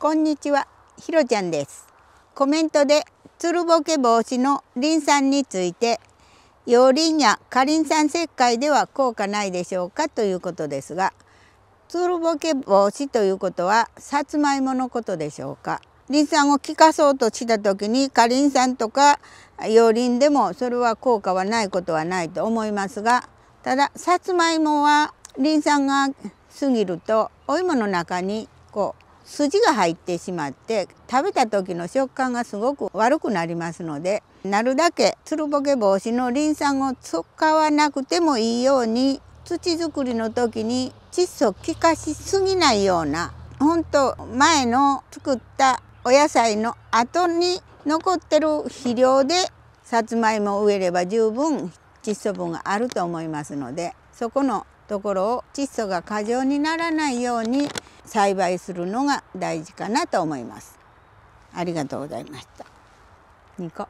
こんにちは、ひろちゃんです。コメントでつるぼけ防止のリン酸について、リンやカリン酸石灰では効果ないでしょうかということですが、つるぼけ防止ということはさつまいものことでしょうか。リン酸を効かそうとした時にカリン酸とかリンでもそれは効果はないことはないと思いますが、たださつまいもはリン酸が過ぎるとお芋の中にこう筋が入ってしまって食べた時の食感がすごく悪くなりますのでなるだけつるぼけ防止のリン酸を使わなくてもいいように土作りの時に窒素を効かしすぎないようなほんと前の作ったお野菜の後に残ってる肥料でさつまいも植えれば十分窒素分があると思いますのでそこのところを窒素が過剰にならないように栽培するのが大事かなと思います。ありがとうございました。ニコ。